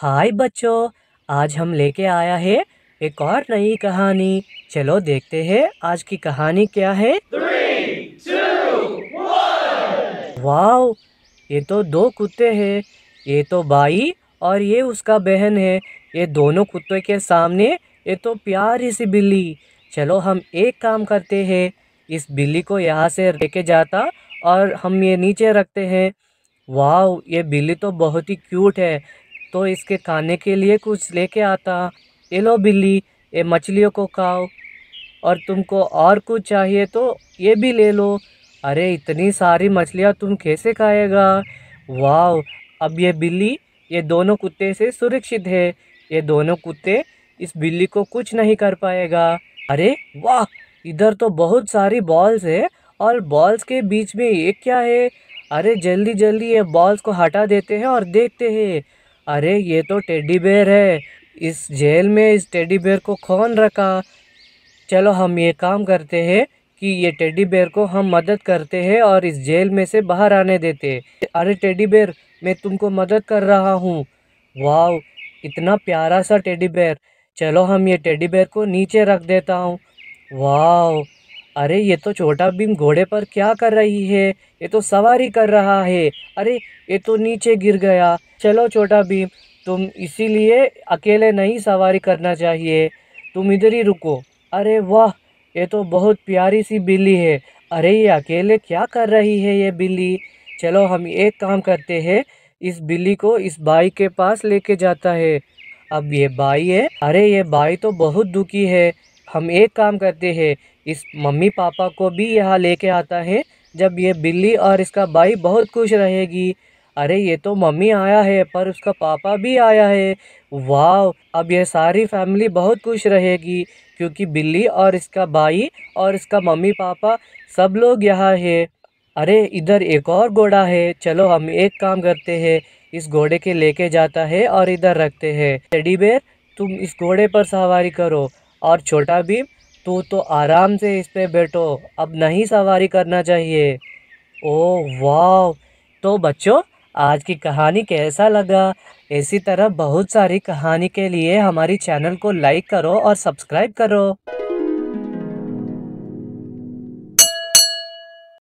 हाय बच्चों आज हम लेके आया है एक और नई कहानी चलो देखते हैं आज की कहानी क्या है वाह ये तो दो कुत्ते हैं ये तो बाई और ये उसका बहन है ये दोनों कुत्ते के सामने ये तो प्यारी सी बिल्ली चलो हम एक काम करते हैं इस बिल्ली को यहाँ से लेके जाता और हम ये नीचे रखते हैं वाह ये बिल्ली तो बहुत ही क्यूट है तो इसके खाने के लिए कुछ लेके आता ये लो बिल्ली ये मछलियों को खाओ और तुमको और कुछ चाहिए तो ये भी ले लो अरे इतनी सारी मछलियाँ तुम कैसे खाएगा वाह अब ये बिल्ली ये दोनों कुत्ते से सुरक्षित है ये दोनों कुत्ते इस बिल्ली को कुछ नहीं कर पाएगा अरे वाह इधर तो बहुत सारी बॉल्स है और बॉल्स के बीच में ये क्या है अरे जल्दी जल्दी ये बॉल्स को हटा देते हैं और देखते हैं अरे ये तो टेडी बेयर है इस जेल में इस टेडी बेयर को कौन रखा चलो हम ये काम करते हैं कि ये टेडी बेयर को हम मदद करते हैं और इस जेल में से बाहर आने देते हैं अरे टेडी बेयर मैं तुमको मदद कर रहा हूँ वाह इतना प्यारा सा टेडी बेयर चलो हम ये टेडी बेयर को नीचे रख देता हूँ वाह अरे ये तो छोटा भीम घोड़े पर क्या कर रही है ये तो सवारी कर रहा है अरे ये तो नीचे गिर गया चलो छोटा भीम तुम इसीलिए अकेले नहीं सवारी करना चाहिए तुम इधर ही रुको अरे वाह ये तो बहुत प्यारी सी बिल्ली है अरे ये अकेले क्या कर रही है ये बिल्ली चलो हम एक काम करते हैं इस बिल्ली को इस बाई के पास लेके जाता है अब ये बाई है अरे ये बाई तो बहुत दुखी है हम एक काम करते हैं इस मम्मी पापा को भी यहाँ लेके आता है जब ये बिल्ली और इसका भाई बहुत खुश रहेगी अरे ये तो मम्मी आया है पर उसका पापा भी आया है वाह अब यह सारी फैमिली बहुत खुश रहेगी क्योंकि बिल्ली और इसका भाई और इसका मम्मी पापा सब लोग यहाँ है अरे इधर एक और घोड़ा है चलो हम एक काम करते हैं इस घोड़े के लेके जाता है और इधर रखते हैं टेडी बेर तुम इस घोड़े पर सवारी करो और छोटा भीम तू तो आराम से इस पे बैठो अब नहीं सवारी करना चाहिए ओ वाह तो बच्चों आज की कहानी कैसा लगा इसी तरह बहुत सारी कहानी के लिए हमारी चैनल को लाइक करो और सब्सक्राइब करो